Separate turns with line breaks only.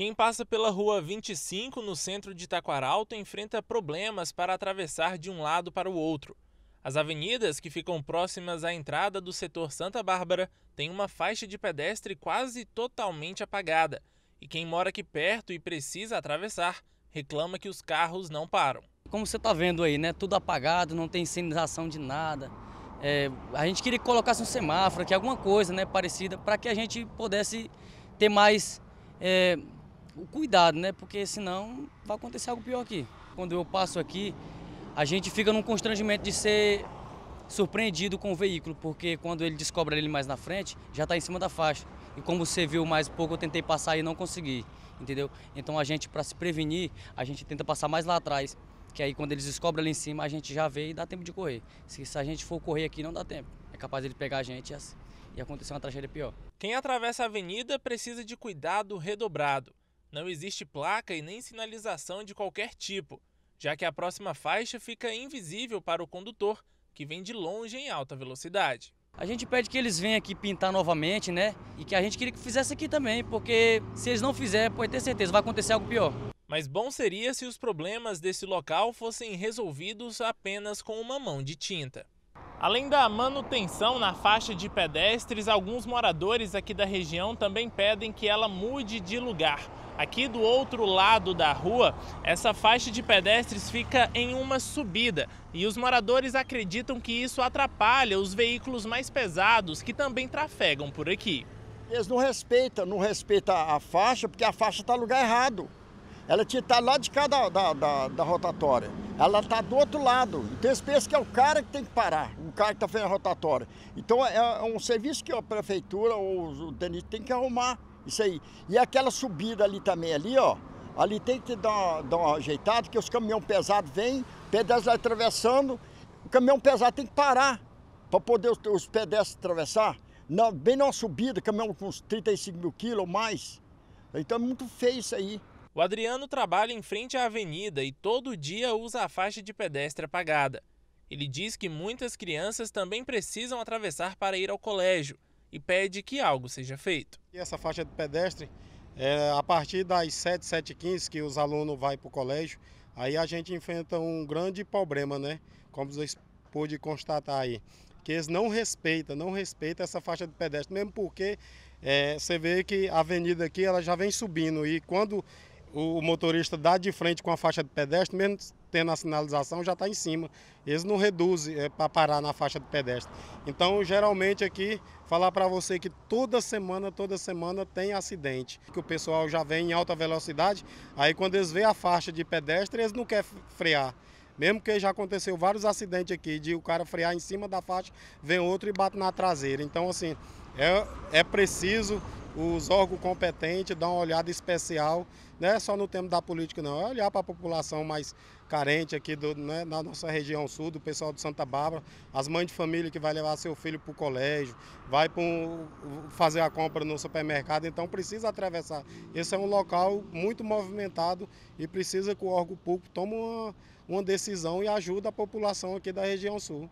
Quem passa pela rua 25 no centro de Taquaralto enfrenta problemas para atravessar de um lado para o outro. As avenidas que ficam próximas à entrada do setor Santa Bárbara têm uma faixa de pedestre quase totalmente apagada, e quem mora aqui perto e precisa atravessar reclama que os carros não param.
Como você está vendo aí, né? Tudo apagado, não tem sinalização de nada. É, a gente queria que colocasse um semáforo, que alguma coisa né, parecida, para que a gente pudesse ter mais é, o cuidado, né? Porque senão vai acontecer algo pior aqui. Quando eu passo aqui, a gente fica num constrangimento de ser surpreendido com o veículo, porque quando ele descobre ele mais na frente, já está em cima da faixa. E como você viu mais pouco, eu tentei passar e não consegui, entendeu? Então a gente, para se prevenir, a gente tenta passar mais lá atrás, que aí quando eles descobrem ali em cima, a gente já vê e dá tempo de correr. Se, se a gente for correr aqui, não dá tempo. É capaz ele pegar a gente e, e acontecer uma tragédia pior.
Quem atravessa a avenida precisa de cuidado redobrado não existe placa e nem sinalização de qualquer tipo, já que a próxima
faixa fica invisível para o condutor, que vem de longe em alta velocidade. A gente pede que eles venham aqui pintar novamente, né? E que a gente queria que fizesse aqui também, porque se eles não fizerem, pode ter certeza, vai acontecer algo pior. Mas bom seria se os problemas desse local fossem
resolvidos apenas com uma mão de tinta. Além da manutenção na faixa de pedestres, alguns moradores aqui da região também pedem que ela mude de lugar. Aqui do outro lado da rua, essa faixa de pedestres fica em uma subida e os moradores acreditam que isso atrapalha os veículos mais pesados que também trafegam por aqui.
Eles não respeitam, não respeitam a faixa, porque a faixa está no lugar errado. Ela tinha que estar tá lá de cá da, da, da, da rotatória. Ela está do outro lado. Então eles pensam que é o cara que tem que parar, o cara que está fazendo a rotatória. Então é, é um serviço que a prefeitura ou o DENIT tem que arrumar isso aí. E aquela subida ali também, ali, ó. Ali tem que dar, dar uma ajeitada, que os caminhões pesados vêm, pedestres atravessando. O caminhão pesado tem que parar para poder os, os pedestres atravessar. bem numa subida, caminhão com uns 35 mil quilos ou mais. Então é muito feio isso aí.
O Adriano trabalha em frente à avenida e todo dia usa a faixa de pedestre apagada. Ele diz que muitas crianças também precisam atravessar para ir ao colégio e pede que algo seja feito.
E essa faixa de pedestre, é, a partir das 7, 7 15 que os alunos vão para o colégio, aí a gente enfrenta um grande problema, né? Como vocês pôde constatar aí, que eles não respeitam, não respeitam essa faixa de pedestre, mesmo porque é, você vê que a avenida aqui ela já vem subindo e quando o motorista dá de frente com a faixa de pedestre, mesmo tendo a sinalização, já está em cima. Eles não reduzem é, para parar na faixa de pedestre. Então, geralmente aqui, falar para você que toda semana, toda semana tem acidente. Que o pessoal já vem em alta velocidade, aí quando eles vê a faixa de pedestre, eles não querem frear. Mesmo que já aconteceu vários acidentes aqui, de o cara frear em cima da faixa, vem outro e bate na traseira. Então, assim, é, é preciso os órgãos competentes dar uma olhada especial, não é só no tema da política não, é olhar para a população mais carente aqui do, né, na nossa região sul, do pessoal de Santa Bárbara, as mães de família que vai levar seu filho para o colégio, vai um, fazer a compra no supermercado, então precisa atravessar. Esse é um local muito movimentado e precisa que o órgão público tome uma, uma decisão e ajude a população aqui da região sul.